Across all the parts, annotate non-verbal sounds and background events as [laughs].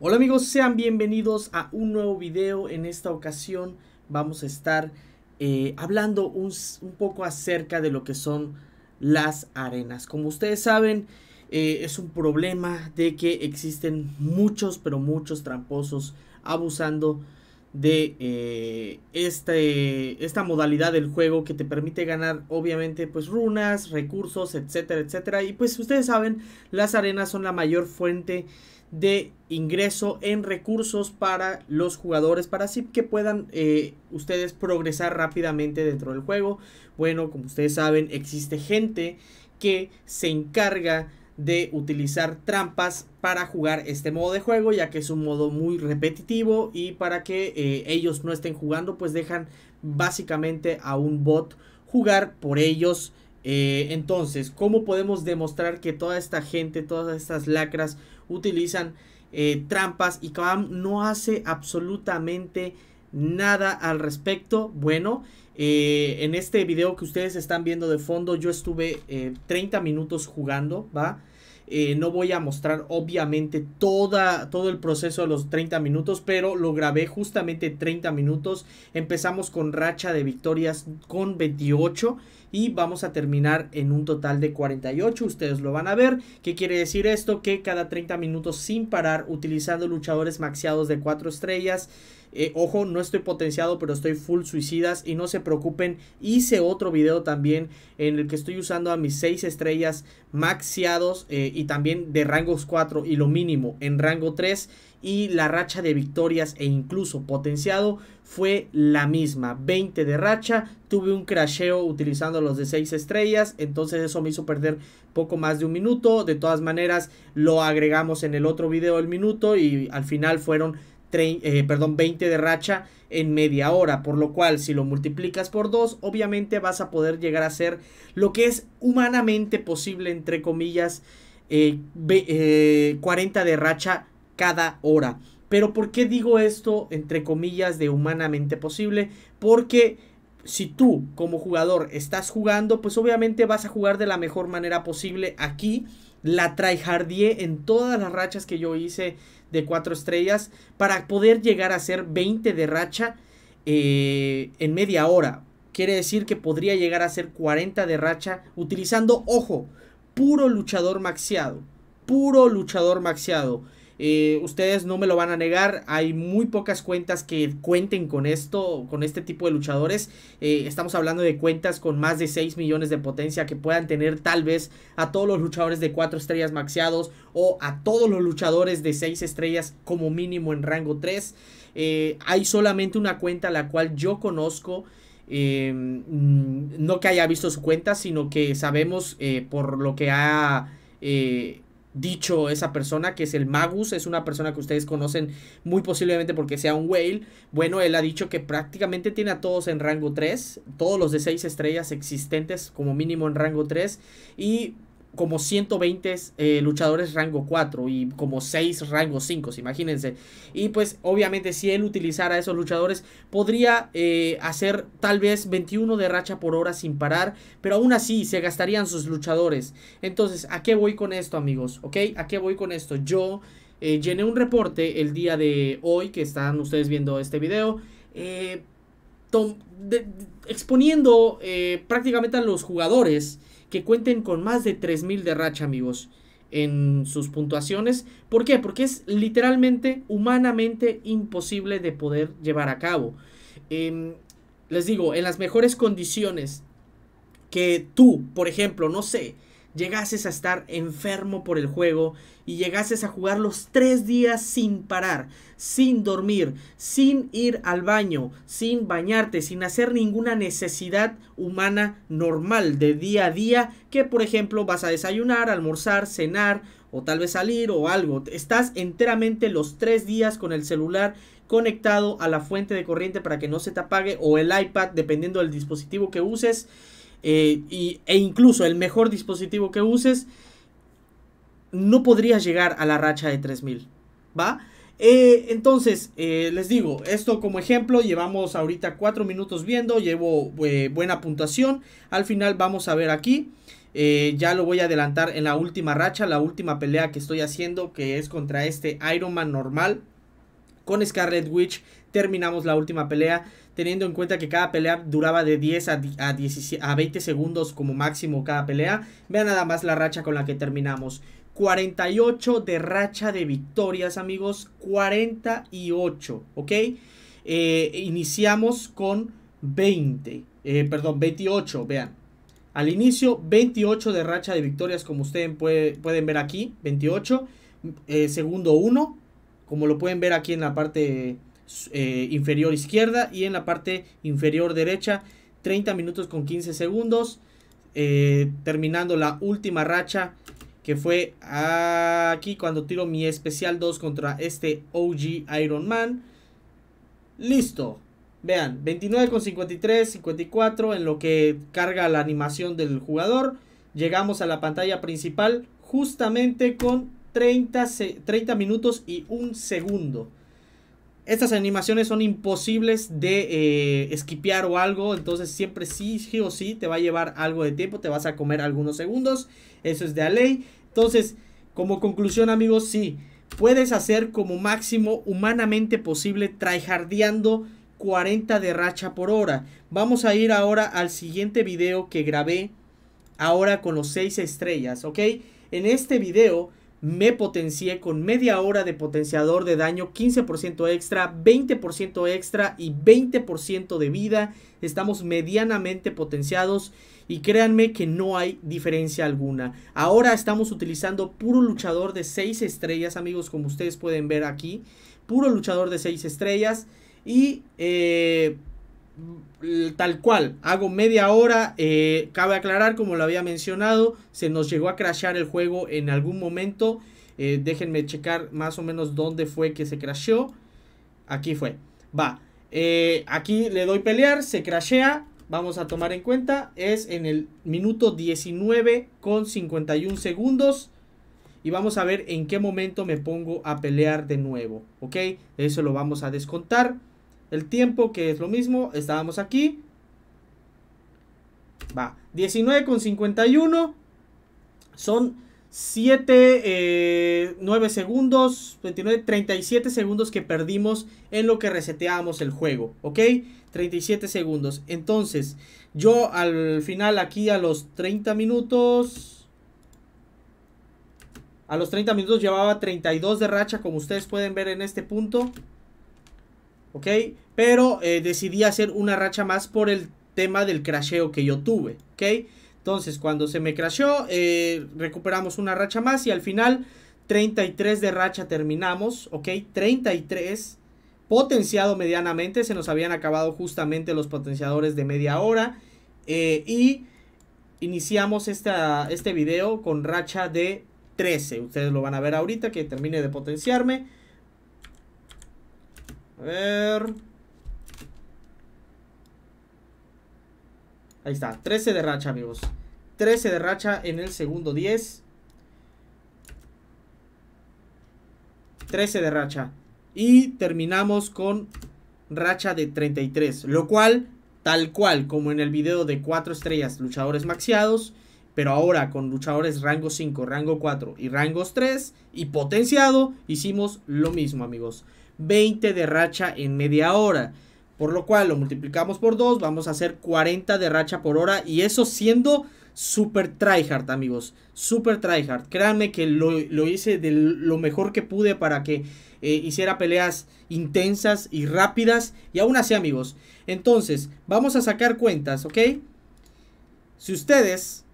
Hola amigos, sean bienvenidos a un nuevo video. En esta ocasión vamos a estar eh, hablando un, poco acerca de lo que son las arenas. Como ustedes saben, eh, es un problema de que existen muchos, pero muchos tramposos abusando de eh, este, esta modalidad del juego que te permite ganar obviamente pues runas, recursos, etcétera, etcétera. Y pues ustedes saben, las arenas son la mayor fuente de ingreso en recursos para los jugadores para así que puedan eh, ustedes progresar rápidamente dentro del juego bueno como ustedes saben existe gente que se encarga de utilizar trampas para jugar este modo de juego ya que es un modo muy repetitivo y para que eh, ellos no estén jugando pues dejan básicamente a un bot jugar por ellos eh, entonces cómo podemos demostrar que toda esta gente todas estas lacras utilizan eh, trampas y Cam no hace absolutamente nada al respecto. Bueno, eh, en este video que ustedes están viendo de fondo, yo estuve 30 eh, minutos jugando, ¿va? no voy a mostrar obviamente toda, todo el proceso de los 30 minutos, pero lo grabé justamente 30 minutos. Empezamos con racha de victorias con 28 y vamos a terminar en un total de 48. Ustedes lo van a ver. ¿Qué quiere decir esto? Que cada 30 minutos sin parar, utilizando luchadores maxeados de 4 estrellas, eh, ojo, no estoy potenciado, pero estoy full suicidas. Y no se preocupen, hice otro video también en el que estoy usando a mis 6 estrellas maxiados eh, y también de rangos 4 y lo mínimo en rango 3 y la racha de victorias e incluso potenciado fue la misma. 20 de racha, tuve un crasheo utilizando los de 6 estrellas, entonces eso me hizo perder poco más de un minuto. De todas maneras, lo agregamos en el otro video el minuto y al final fueron eh, perdón, 20 de racha en media hora, por lo cual si lo multiplicas por 2, obviamente vas a poder llegar a ser lo que es humanamente posible, entre comillas, 40 eh, eh, de racha cada hora. Pero ¿por qué digo esto entre comillas de humanamente posible? Porque si tú como jugador estás jugando, pues obviamente vas a jugar de la mejor manera posible aquí. La traijardié en todas las rachas que yo hice de 4 estrellas para poder llegar a ser 20 de racha eh, en media hora. Quiere decir que podría llegar a ser 40 de racha utilizando, ojo, puro luchador maxiado. Puro luchador maxiado. Eh, ustedes no me lo van a negar, hay muy pocas cuentas que cuenten con esto, con este tipo de luchadores. Eh, estamos hablando de cuentas con más de 6 millones de potencia que puedan tener tal vez a todos los luchadores de 4 estrellas maxeados o a todos los luchadores de 6 estrellas como mínimo en rango 3. Eh, hay solamente una cuenta la cual yo conozco. Mm, no que haya visto su cuenta, sino que sabemos por lo que ha dicho esa persona, que es el Magus, es una persona que ustedes conocen muy posiblemente porque sea un whale. Bueno, él ha dicho que prácticamente tiene a todos en rango 3, todos los de 6 estrellas existentes como mínimo en rango 3 y como 120 eh, luchadores rango 4 y como 6 rango 5, imagínense. Y pues obviamente si él utilizara esos luchadores podría eh, hacer tal vez 21 de racha por hora sin parar, pero aún así se gastarían sus luchadores. Entonces, ¿a qué voy con esto amigos? ¿Ok? ¿A qué voy con esto? Yo eh, llené un reporte el día de hoy que están ustedes viendo este video. exponiendo prácticamente a los jugadores que cuenten con más de 3000 de racha, amigos, en sus puntuaciones. ¿Por qué? Porque es literalmente, humanamente imposible de poder llevar a cabo. Em, les digo, en las mejores condiciones que tú, por ejemplo, no sé, llegases a estar enfermo por el juego y llegases a jugar los tres días sin parar, sin dormir, sin ir al baño, sin bañarte, sin hacer ninguna necesidad humana normal de día a día, que por ejemplo vas a desayunar, almorzar, cenar o tal vez salir o algo. Estás enteramente los tres días con el celular conectado a la fuente de corriente para que no se te apague o el iPad dependiendo del dispositivo que uses eh, e incluso el mejor dispositivo que uses, no podrías llegar a la racha de 3000, ¿va? Eh, entonces, eh, les digo, esto como ejemplo, llevamos ahorita 4 minutos viendo, llevo buena puntuación, al final vamos a ver aquí, ya lo voy a adelantar en la última racha, la última pelea que estoy haciendo, que es contra este Iron Man normal, con Scarlet Witch terminamos la última pelea teniendo en cuenta que cada pelea duraba de 10 a, 20 segundos como máximo cada pelea. Vean nada más la racha con la que terminamos. 48 de racha de victorias, amigos. 48, ¿ok? Eh, iniciamos con 20, eh, perdón, 28, vean. Al inicio, 28 de racha de victorias, como ustedes pueden ver aquí, 28. Eh, segundo 1, como lo pueden ver aquí en la parte eh, inferior izquierda y en la parte inferior derecha 30 minutos con 15 segundos eh, terminando la última racha que fue aquí cuando tiro mi especial 2 contra este OG Iron Man listo vean 29 con 53 54 en lo que carga la animación del jugador llegamos a la pantalla principal justamente con 30, 30 minutos y un segundo estas animaciones son imposibles de eh, esquipear o algo, entonces siempre sí, sí o sí te va a llevar algo de tiempo, te vas a comer algunos segundos, eso es de la ley. Entonces, como conclusión amigos, sí, puedes hacer como máximo humanamente posible tryhardeando 40 de racha por hora. Vamos a ir ahora al siguiente video que grabé ahora con los 6 estrellas, ¿ok? En este video me potencié con media hora de potenciador de daño, 15% extra, 20% extra y 20% de vida. Estamos medianamente potenciados y créanme que no hay diferencia alguna. Ahora estamos utilizando puro luchador de 6 estrellas, amigos, como ustedes pueden ver aquí. Puro luchador de 6 estrellas y... Eh, Mm, tal cual, hago media hora, eh, cabe aclarar, como lo había mencionado, se nos llegó a crashear el juego en algún momento, eh, déjenme checar más o menos dónde fue que se crasheó, aquí fue, va, eh, aquí le doy pelear, se crashea, vamos a tomar en cuenta, es en el minuto 19 con 51 segundos, y vamos a ver en qué momento me pongo a pelear de nuevo, ok, eso lo vamos a descontar, el tiempo que es lo mismo, estábamos aquí. Va, 19 con 51. Son 7, 9 eh, segundos, 29, 37 segundos que perdimos en lo que reseteamos el juego, ¿ok? 37 segundos. Entonces, yo al final aquí a los 30 minutos... A los 30 minutos llevaba 32 de racha, como ustedes pueden ver en este punto. ¿ok? Pero eh, decidí hacer una racha más por el tema del crasheo que yo tuve, ¿ok? Entonces, cuando se me crasheó, eh, recuperamos una racha más y al final 33 de racha terminamos, ¿ok? 33 potenciado medianamente, se nos habían acabado justamente los potenciadores de media hora eh, y iniciamos este video con racha de 13, ustedes lo van a ver ahorita que termine de potenciarme, a ver. Ahí está. 13 de racha, amigos. 13 de racha en el segundo 10. 13 de racha. Y terminamos con racha de 33. Lo cual, tal cual como en el video de 4 estrellas, luchadores maxiados. Pero ahora con luchadores rango 5, rango 4 y rangos 3 y potenciado, hicimos lo mismo amigos. 20 de racha en media hora. Por lo cual lo multiplicamos por 2, vamos a hacer 40 de racha por hora y eso siendo super tryhard, amigos. Super tryhard. Créanme que lo, hice de lo mejor que pude para que eh, hiciera peleas intensas y rápidas. Y aún así, amigos. Entonces, vamos a sacar cuentas, ¿ok? Si ustedes...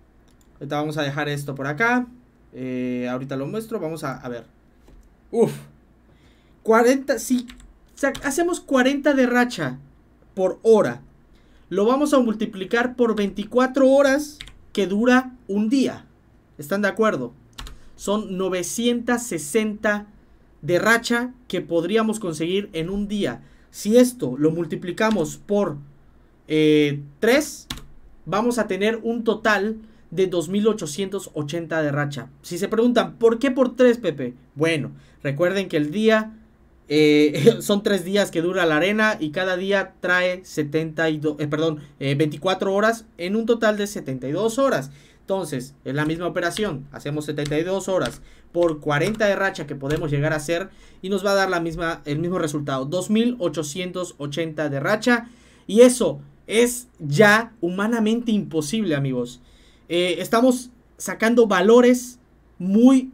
Ahorita vamos a dejar esto por acá. Eh, ahorita lo muestro. Vamos a, a ver. Uf. 40, si hacemos 40 de racha por hora, lo vamos a multiplicar por 24 horas que dura un día. ¿Están de acuerdo? Son 960 de racha que podríamos conseguir en un día. Si esto lo multiplicamos por 3, eh, vamos a tener un total de 2.880 de racha. Si se preguntan, ¿por qué por 3, Pepe? Bueno, recuerden que el día eh, [laughs] son tres días que dura la arena y cada día trae 72, eh, perdón, 24 eh, horas en un total de 72 horas. Entonces, es la misma operación. Hacemos 72 horas por 40 de racha que podemos llegar a hacer y nos va a dar la misma, el mismo resultado. 2880 de racha. Y eso es ya humanamente imposible, amigos. estamos sacando valores muy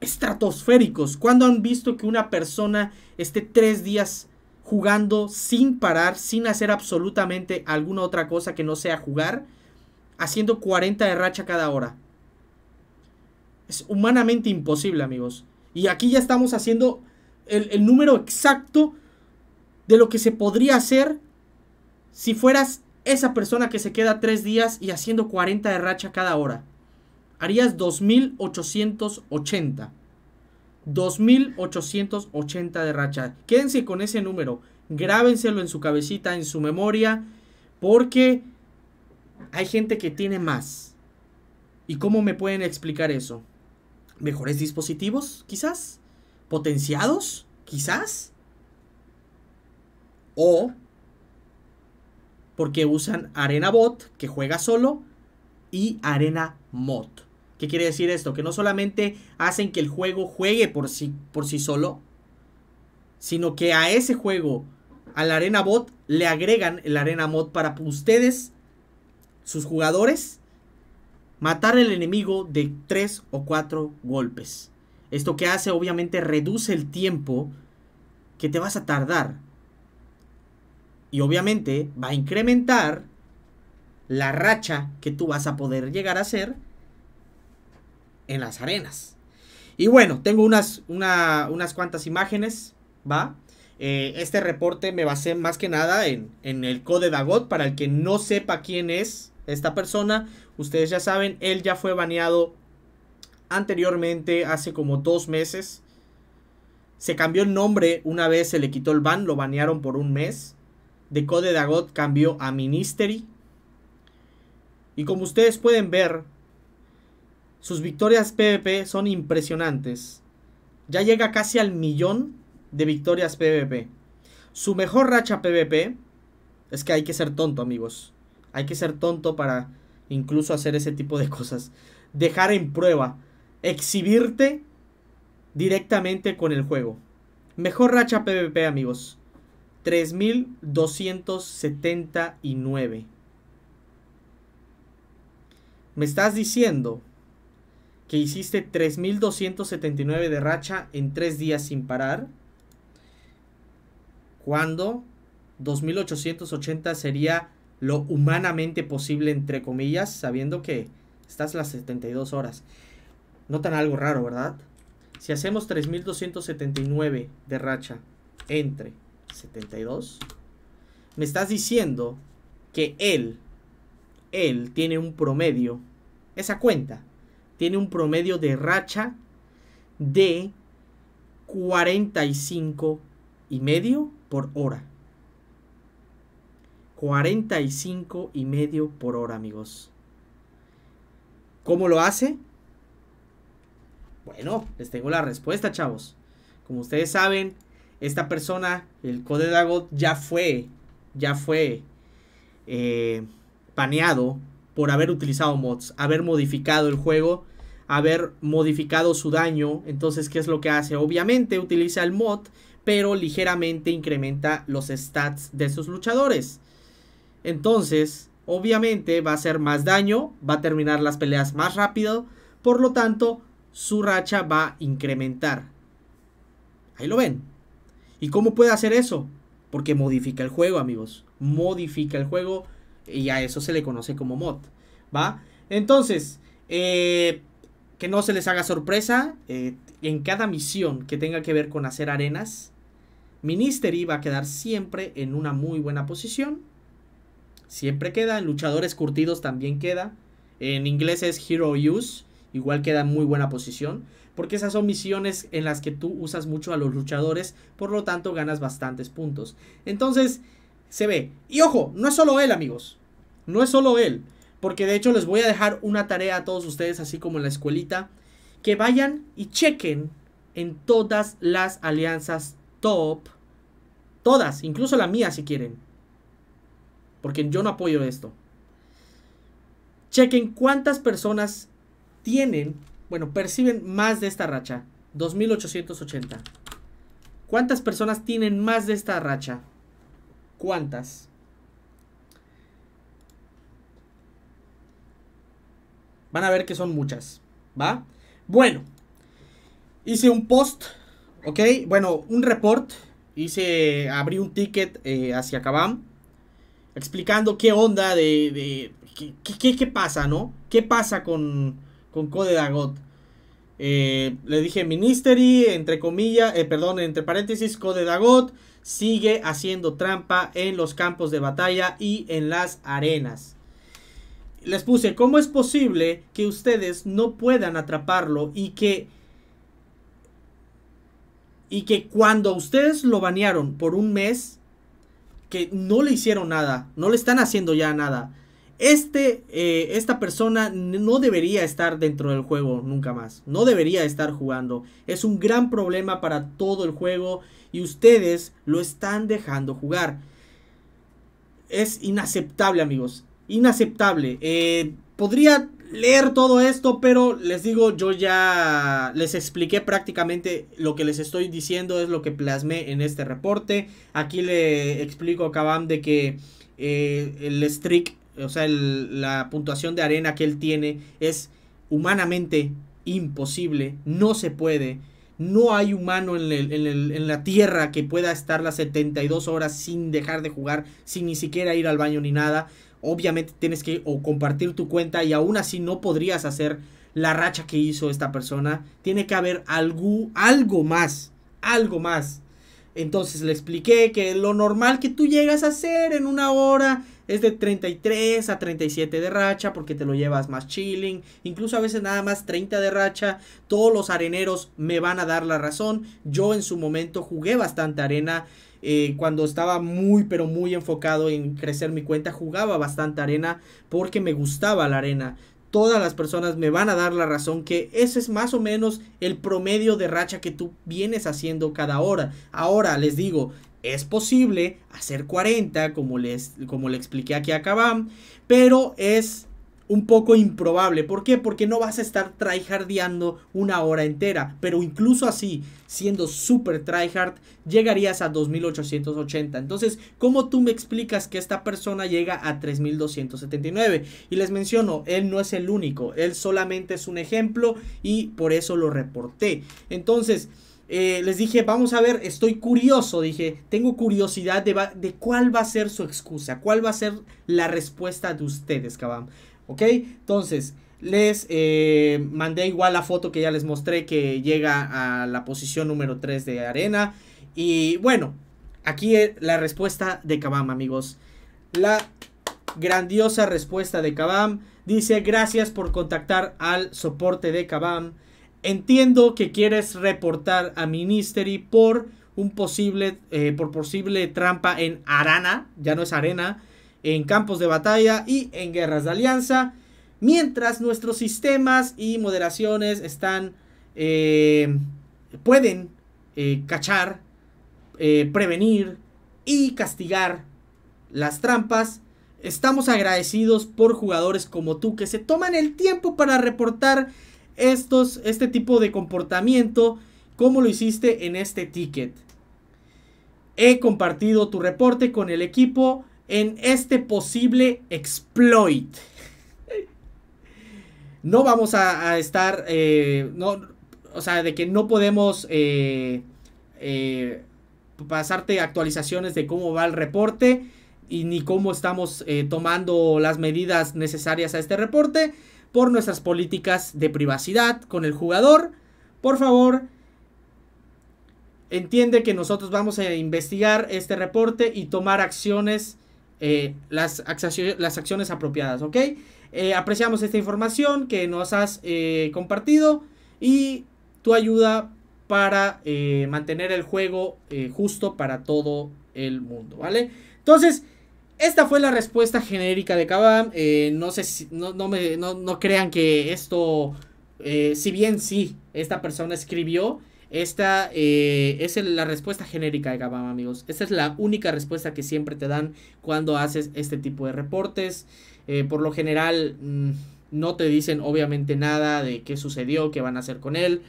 estratosféricos. ¿Cuándo han visto que una persona esté tres días jugando sin parar, sin hacer absolutamente alguna otra cosa que no sea jugar, haciendo 40 de racha cada hora? Es humanamente imposible, amigos. Y aquí ya estamos haciendo el, el número exacto de lo que se podría hacer si fueras esa persona que se queda tres días y haciendo 40 de racha cada hora harías 2880. 2880 de racha. Quédense con ese número. Grábenselo en su cabecita, en su memoria. Porque hay gente que tiene más. ¿Y cómo me pueden explicar eso? ¿Mejores dispositivos? Quizás. ¿Potenciados? Quizás. O porque usan Arena Bot, que juega solo, y Arena Mod. ¿Qué quiere decir esto? Que no solamente hacen que el juego juegue por sí, por sí solo, sino que a ese juego, a la arena bot, le agregan el arena mod para ustedes, sus jugadores, matar al enemigo de 3 o 4 golpes. Esto que hace obviamente reduce el tiempo que te vas a tardar. Y obviamente va a incrementar la racha que tú vas a poder llegar a hacer en las arenas. Y bueno, tengo unas, una, unas cuantas imágenes, ¿va? Eh, este reporte me basé más que nada en, en el Code Dagot. Para el que no sepa quién es esta persona, ustedes ya saben, él ya fue baneado anteriormente, hace como dos meses. Se cambió el nombre una vez, se le quitó el ban, lo banearon por un mes. De Code Dagot cambió a Ministry. Y como ustedes pueden ver, sus victorias PvP son impresionantes. Ya llega casi al millón de victorias PvP. Su mejor racha PvP es que hay que ser tonto, amigos. Hay que ser tonto para incluso hacer ese tipo de cosas. Dejar en prueba. Exhibirte directamente con el juego. Mejor racha PvP, amigos. 3279. Me estás diciendo que hiciste 3.279 de racha en 3 días sin parar, cuando 2.880 sería lo humanamente posible, entre comillas, sabiendo que estás las 72 horas. Notan algo raro, ¿verdad? Si hacemos 3279 de racha entre 72, me estás diciendo que él, él tiene un promedio, esa cuenta, tiene un promedio de racha de 45 y medio por hora. 45 y medio por hora, amigos. ¿Cómo lo hace? Bueno, les tengo la respuesta, chavos. Como ustedes saben, esta persona, el Code Dagot, ya fue, ya fue paneado eh, por haber utilizado mods, haber modificado el juego, haber modificado su daño. Entonces, ¿qué es lo que hace? Obviamente utiliza el mod, pero ligeramente incrementa los stats de sus luchadores. Entonces, obviamente va a hacer más daño, va a terminar las peleas más rápido, por lo tanto, su racha va a incrementar. Ahí lo ven. ¿Y cómo puede hacer eso? Porque modifica el juego, amigos. Modifica el juego y a eso se le conoce como mod, ¿va? Entonces, eh, que no se les haga sorpresa, eh, en cada misión que tenga que ver con hacer arenas, Ministery va a quedar siempre en una muy buena posición. Siempre queda, en luchadores curtidos también queda. En inglés es Hero Use, igual queda en muy buena posición. Porque esas son misiones en las que tú usas mucho a los luchadores, por lo tanto ganas bastantes puntos. Entonces, se ve. Y ojo, no es solo él, amigos. No es solo él, porque de hecho les voy a dejar una tarea a todos ustedes, así como en la escuelita, que vayan y chequen en todas las alianzas top, todas, incluso la mía si quieren, porque yo no apoyo esto. Chequen cuántas personas tienen, bueno, perciben más de esta racha, 2880. ¿Cuántas personas tienen más de esta racha? ¿Cuántas? Van a ver que son muchas, ¿va? Bueno, hice un post, ¿ok? Bueno, un report. Hice, abrí un ticket eh, hacia Kabam explicando qué onda de, qué, qué, pasa, ¿no? ¿Qué pasa con, con Code Dagot? Eh, le dije Ministry, entre comillas, eh, perdón, entre paréntesis, Code Dagot sigue haciendo trampa en los campos de batalla y en las arenas les puse, ¿cómo es posible que ustedes no puedan atraparlo y que... Y que cuando ustedes lo banearon por un mes, que no le hicieron nada, no le están haciendo ya nada. Este, eh, esta persona no debería estar dentro del juego nunca más. No debería estar jugando. Es un gran problema para todo el juego y ustedes lo están dejando jugar. Es inaceptable, amigos inaceptable. Eh, podría leer todo esto, pero les digo, yo ya les expliqué prácticamente lo que les estoy diciendo, es lo que plasmé en este reporte. Aquí le explico a Kabam de que eh, el streak, o sea, la puntuación de arena que él tiene es humanamente imposible, no se puede. No hay humano en, en, la tierra que pueda estar las 72 horas sin dejar de jugar, sin ni siquiera ir al baño ni nada obviamente tienes que o compartir tu cuenta y aún así no podrías hacer la racha que hizo esta persona. Tiene que haber algo, algo más, algo más. Entonces le expliqué que lo normal que tú llegas a hacer en una hora es de 33 a 37 de racha porque te lo llevas más chilling, incluso a veces nada más 30 de racha. Todos los areneros me van a dar la razón. Yo en su momento jugué bastante arena eh, cuando estaba muy pero muy enfocado en crecer mi cuenta, jugaba bastante arena porque me gustaba la arena. Todas las personas me van a dar la razón que ese es más o menos el promedio de racha que tú vienes haciendo cada hora. Ahora les digo, es posible hacer 40 como les como le expliqué aquí a Kabam, pero es un poco improbable. ¿Por qué? Porque no vas a estar tryhardeando una hora entera. Pero incluso así, siendo súper tryhard, llegarías a 2880. Entonces, ¿cómo tú me explicas que esta persona llega a 3279? Y les menciono, él no es el único. Él solamente es un ejemplo y por eso lo reporté. Entonces... Eh, les dije, vamos a ver, estoy curioso, dije, tengo curiosidad de, de, cuál va a ser su excusa, cuál va a ser la respuesta de ustedes, cabrón? ¿Ok? Entonces, les eh, mandé igual la foto que ya les mostré que llega a la posición número 3 de arena. Y bueno, aquí e, la respuesta de Kabam, amigos. La grandiosa respuesta de Kabam. Dice, gracias por contactar al soporte de Kabam. Entiendo que quieres reportar a Ministry por un posible, eh, por posible trampa en Arana. Ya no es Arena en campos de batalla y en guerras de alianza, mientras nuestros sistemas y moderaciones están, eh, pueden eh, cachar, eh, prevenir y castigar las trampas. Estamos agradecidos por jugadores como tú que se toman el tiempo para reportar estos, este tipo de comportamiento como lo hiciste en este ticket. He compartido tu reporte con el equipo en este posible exploit. No vamos a, estar, eh, o sea, de que no podemos eh, eh, pasarte actualizaciones de cómo va el reporte y ni cómo estamos tomando las medidas necesarias a este reporte por nuestras políticas de privacidad con el jugador. Por favor, entiende que nosotros vamos a investigar este reporte y tomar acciones eh, las, acciones apropiadas, ¿ok? Eh, apreciamos esta información que nos has eh, compartido y tu ayuda para mantener el juego justo para todo el mundo, ¿vale? Entonces, esta fue la respuesta genérica de Kabam. no, sé si, no, no crean que esto, si bien sí, esta persona escribió, esta eh, es la respuesta genérica de Gabam, amigos. Esta es la única respuesta que siempre te dan cuando haces este tipo de reportes. Eh, por lo general, mm, no te dicen obviamente nada de qué sucedió, qué van a hacer con él.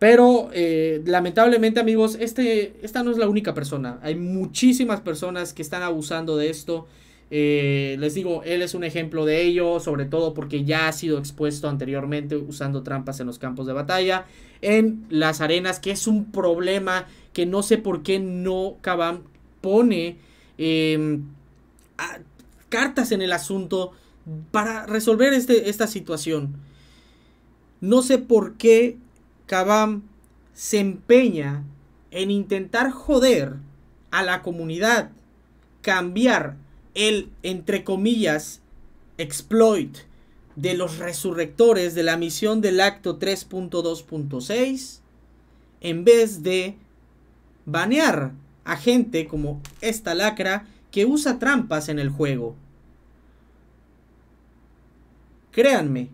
Pero eh, lamentablemente amigos, este, esta no es la única persona. Hay muchísimas personas que están abusando de esto. les digo, él es un ejemplo de ello, sobre todo porque ya ha sido expuesto anteriormente usando trampas en los campos de batalla en las arenas, que es un problema que no sé por qué no Kabam pone em, cartas en el asunto para resolver este, esta situación. No sé por qué Kabam se empeña en intentar joder a la comunidad, cambiar el, entre comillas, exploit de los resurrectores de la misión del acto 3.2.6 en vez de banear a gente como esta lacra que usa trampas en el juego. Créanme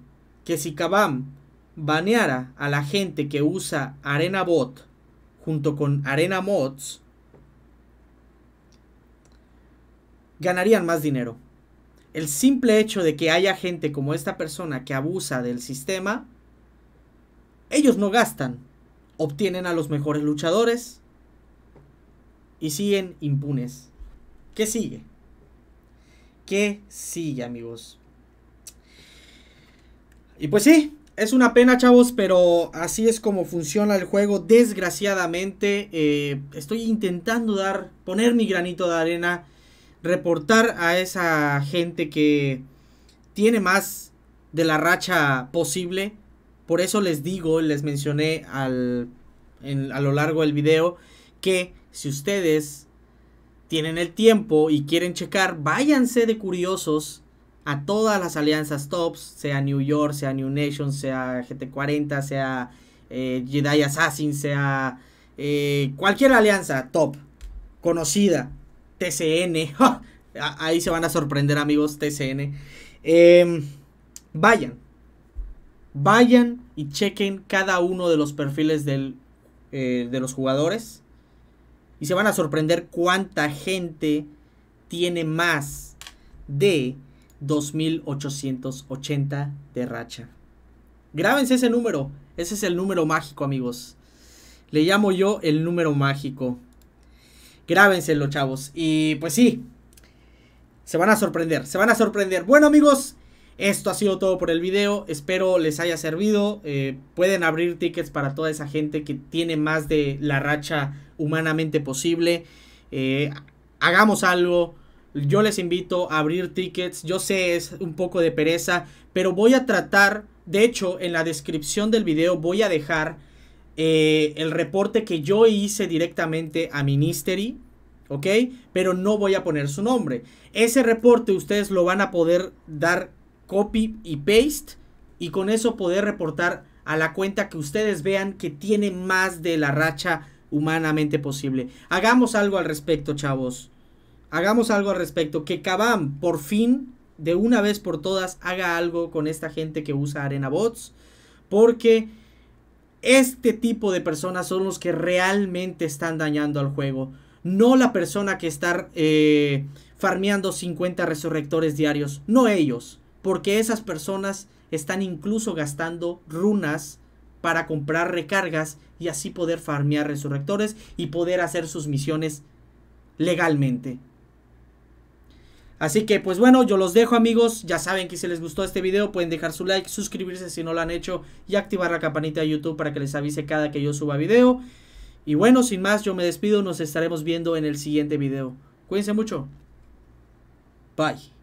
que si Kabam baneara a la gente que usa Arena Bot junto con Arena Mods, ganarían más dinero el simple hecho de que haya gente como esta persona que abusa del sistema, ellos no gastan, obtienen a los mejores luchadores y siguen impunes. ¿Qué sigue? ¿Qué sigue, amigos? Y pues sí, es una pena, chavos, pero así es como funciona el juego. Desgraciadamente, eh, estoy intentando dar, poner mi granito de arena reportar a esa gente que tiene más de la racha posible. Por eso les digo, les mencioné a lo largo del video, que si ustedes tienen el tiempo y quieren checar, váyanse de curiosos a todas las alianzas tops, sea New York, sea New Nation, sea GT40, sea eh, Jedi Assassin, sea eh, cualquier alianza top conocida TCN. [laughs] Ahí se van a sorprender, amigos TCN. Em, vayan. Vayan y chequen cada uno de los perfiles eh, de los jugadores. Y se van a sorprender cuánta gente tiene más de 2880 de racha. Grábense ese número. Ese es el número mágico, amigos. Le llamo yo el número mágico. Grábenselo, chavos. Y pues sí, se van a sorprender, se van a sorprender. Bueno, amigos, esto ha sido todo por el video. Espero les haya servido. Eh, pueden abrir tickets para toda esa gente que tiene más de la racha humanamente posible. Eh, hagamos algo. Yo les invito a abrir tickets. Yo sé es un poco de pereza, pero voy a tratar. De hecho, en la descripción del video voy a dejar eh, el reporte que yo hice directamente a Ministry, ¿ok? Pero no voy a poner su nombre. Ese reporte ustedes lo van a poder dar copy y paste y con eso poder reportar a la cuenta que ustedes vean que tiene más de la racha humanamente posible. Hagamos algo al respecto, chavos. Hagamos algo al respecto. Que Kabam por fin, de una vez por todas, haga algo con esta gente que usa Arena Bots. Porque este tipo de personas son los que realmente están dañando al juego. No la persona que está eh, farmeando 50 resurrectores diarios. No ellos. Porque esas personas están incluso gastando runas para comprar recargas y así poder farmear resurrectores y poder hacer sus misiones legalmente. Así que pues bueno, yo los dejo amigos, ya saben que si les gustó este video pueden dejar su like, suscribirse si no lo han hecho y activar la campanita de YouTube para que les avise cada que yo suba video. Y bueno, sin más, yo me despido, nos estaremos viendo en el siguiente video. Cuídense mucho. Bye.